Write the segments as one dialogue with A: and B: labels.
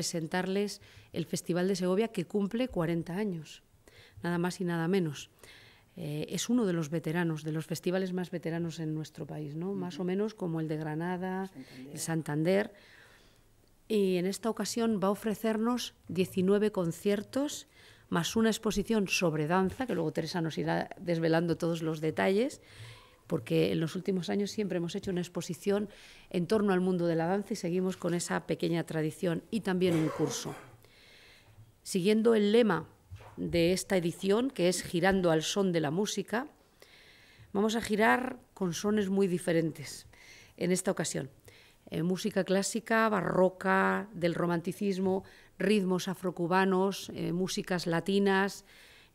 A: presentarles el Festival de Segovia que cumple 40 años, nada más y nada menos. Eh, es uno de los veteranos, de los festivales más veteranos en nuestro país, ¿no? más o menos como el de Granada, el Santander. Y en esta ocasión va a ofrecernos 19 conciertos, más una exposición sobre danza, que luego Teresa nos irá desvelando todos los detalles, porque en los últimos años siempre hemos hecho una exposición en torno al mundo de la danza y seguimos con esa pequeña tradición y también un curso. Siguiendo el lema de esta edición, que es Girando al son de la música, vamos a girar con sones muy diferentes en esta ocasión. Eh, música clásica, barroca, del romanticismo, ritmos afrocubanos, eh, músicas latinas,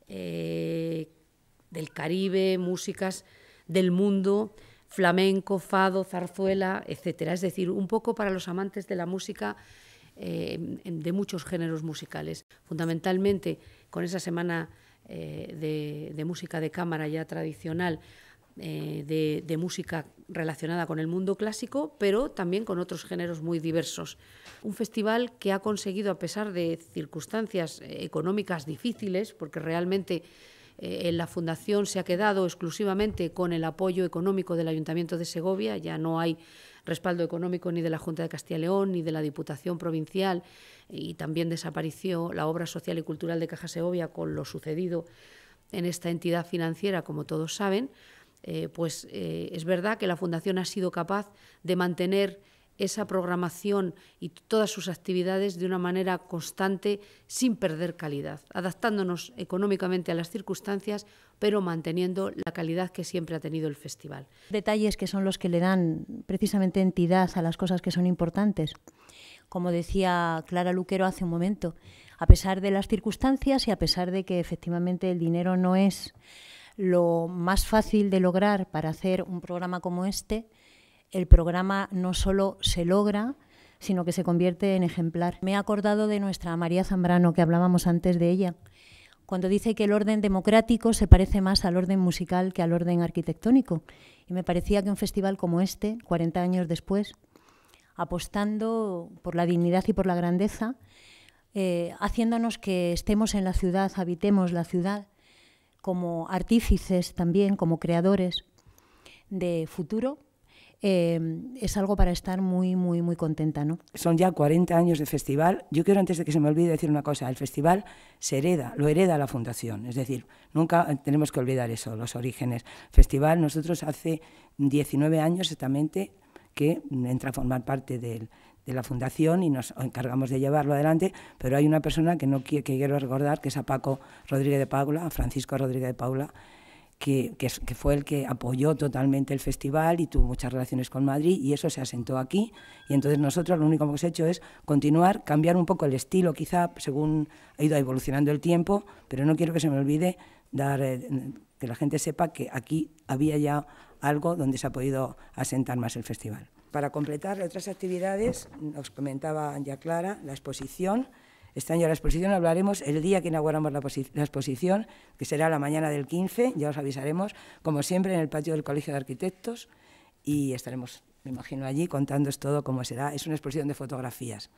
A: eh, del Caribe, músicas del mundo, flamenco, fado, zarzuela, etcétera. Es decir, un poco para los amantes de la música eh, de muchos géneros musicales. Fundamentalmente, con esa semana eh, de, música de cámara ya tradicional, eh, de, música relacionada con el mundo clásico, pero también con otros géneros muy diversos. Un festival que ha conseguido, a pesar de circunstancias económicas difíciles, porque realmente eh, la Fundación se ha quedado exclusivamente con el apoyo económico del Ayuntamiento de Segovia, ya no hay respaldo económico ni de la Junta de Castilla y León ni de la Diputación Provincial y también desapareció la obra social y cultural de Caja Segovia con lo sucedido en esta entidad financiera, como todos saben, eh, pues eh, es verdad que la Fundación ha sido capaz de mantener esa programación y todas sus actividades de una manera constante sin perder calidad, adaptándonos económicamente a las circunstancias, pero manteniendo la calidad que siempre ha tenido el festival.
B: Detalles que son los que le dan precisamente entidad a las cosas que son importantes. Como decía Clara Luquero hace un momento, a pesar de las circunstancias y a pesar de que efectivamente el dinero no es lo más fácil de lograr para hacer un programa como este, el programa no solo se logra, sino que se convierte en ejemplar. Me he acordado de nuestra María Zambrano, que hablábamos antes de ella, cuando dice que el orden democrático se parece más al orden musical que al orden arquitectónico. Y me parecía que un festival como este, 40 años después, apostando por la dignidad y por la grandeza, eh, haciéndonos que estemos en la ciudad, habitemos la ciudad, como artífices también, como creadores de futuro, Em, es algo para estar muy, muy, muy contenta,
C: ¿no? Son ya 40 años de festival. Yo quiero, antes de que se me olvide, decir una cosa. El festival se hereda, lo hereda la Fundación. Es decir, nunca eh, tenemos que olvidar eso, los orígenes. Festival, nosotros hace 19 años exactamente que entra a formar parte de la fundación y nos encargamos de llevarlo adelante, pero hay una persona que no que quiero recordar, que es a Paco Rodríguez de Paula, a Francisco Rodríguez de Paula, que, fue el que apoyó totalmente el festival y tuvo muchas relaciones con Madrid y eso se asentó aquí. Y entonces nosotros lo único que hemos hecho es continuar, cambiar un poco el estilo, quizá según ha ido evolucionando el tiempo, pero no quiero que se me olvide dar eh, que la gente sepa que aquí había ya algo donde se ha podido asentar más el festival. Para completar otras actividades, nos comentaba ya Clara, la exposición este año la exposición hablaremos el día que inauguramos la, exposición, que será la mañana del 15, ya os avisaremos, como siempre en el patio del Colegio de Arquitectos y estaremos, me imagino, allí contándoos todo cómo será. Es una exposición de fotografías.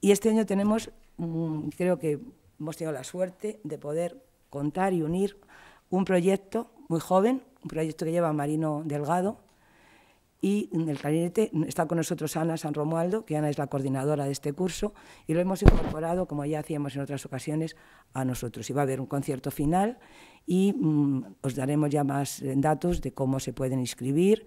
C: Y este año tenemos, mm, creo que hemos tenido la suerte de poder contar y unir un proyecto muy joven, un proyecto que lleva Marino Delgado, y en el clarinete está con nosotros Ana San Romualdo, que Ana es la coordinadora de este curso, y lo hemos incorporado, como ya hacíamos en otras ocasiones, a nosotros. Y va a haber un concierto final y mm, os daremos ya más eh, datos de cómo se pueden inscribir.